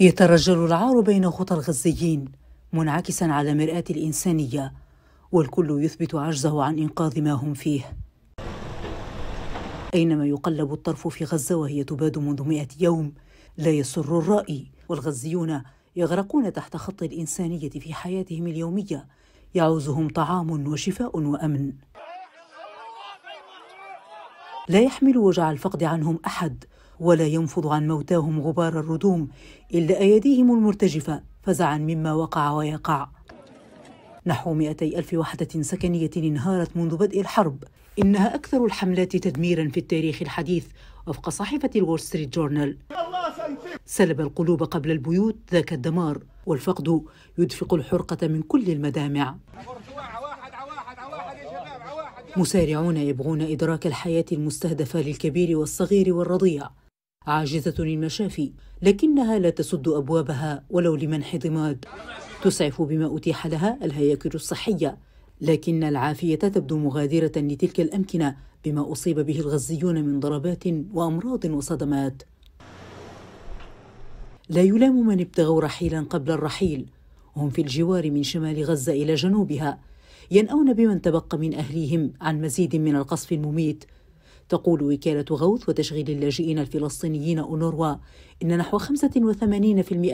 يترجل العار بين خطى الغزيين منعكسا على مرآة الإنسانية والكل يثبت عجزه عن إنقاذ ما هم فيه أينما يقلب الطرف في غزة وهي تباد منذ مئة يوم لا يسر الرأي والغزيون يغرقون تحت خط الإنسانية في حياتهم اليومية يعوزهم طعام وشفاء وأمن لا يحمل وجع الفقد عنهم أحد ولا ينفض عن موتاهم غبار الردوم إلا أيديهم المرتجفة فزعا مما وقع ويقع نحو 200 ألف وحدة سكنية انهارت منذ بدء الحرب إنها أكثر الحملات تدميرا في التاريخ الحديث وفق صحيفة الول ستريت جورنال سلب القلوب قبل البيوت ذاك الدمار والفقد يدفق الحرقة من كل المدامع مسارعون يبغون إدراك الحياة المستهدفة للكبير والصغير والرضيع عاجزة المشافي لكنها لا تسد أبوابها ولو لمنح ضماد تسعف بما أتيح لها الهياكل الصحية لكن العافية تبدو مغادرة لتلك الأمكنة بما أصيب به الغزيون من ضربات وأمراض وصدمات لا يلام من ابتغوا رحيلا قبل الرحيل هم في الجوار من شمال غزة إلى جنوبها ينأون بمن تبقى من أهليهم عن مزيد من القصف المميت تقول وكالة غوث وتشغيل اللاجئين الفلسطينيين أونروا إن نحو 85%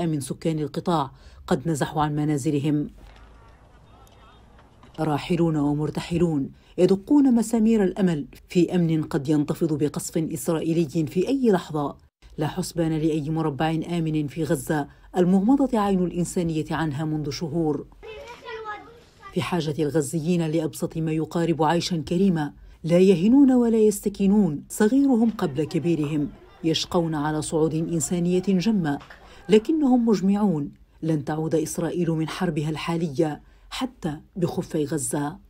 من سكان القطاع قد نزحوا عن منازلهم راحلون ومرتحلون يدقون مسامير الأمل في أمن قد ينتفض بقصف إسرائيلي في أي لحظة لا حسبان لأي مربع آمن في غزة المغمضة عين الإنسانية عنها منذ شهور في حاجة الغزيين لأبسط ما يقارب عيشا كريما لا يهنون ولا يستكينون صغيرهم قبل كبيرهم يشقون على صعود إنسانية جمة لكنهم مجمعون لن تعود إسرائيل من حربها الحالية حتى بخفي غزة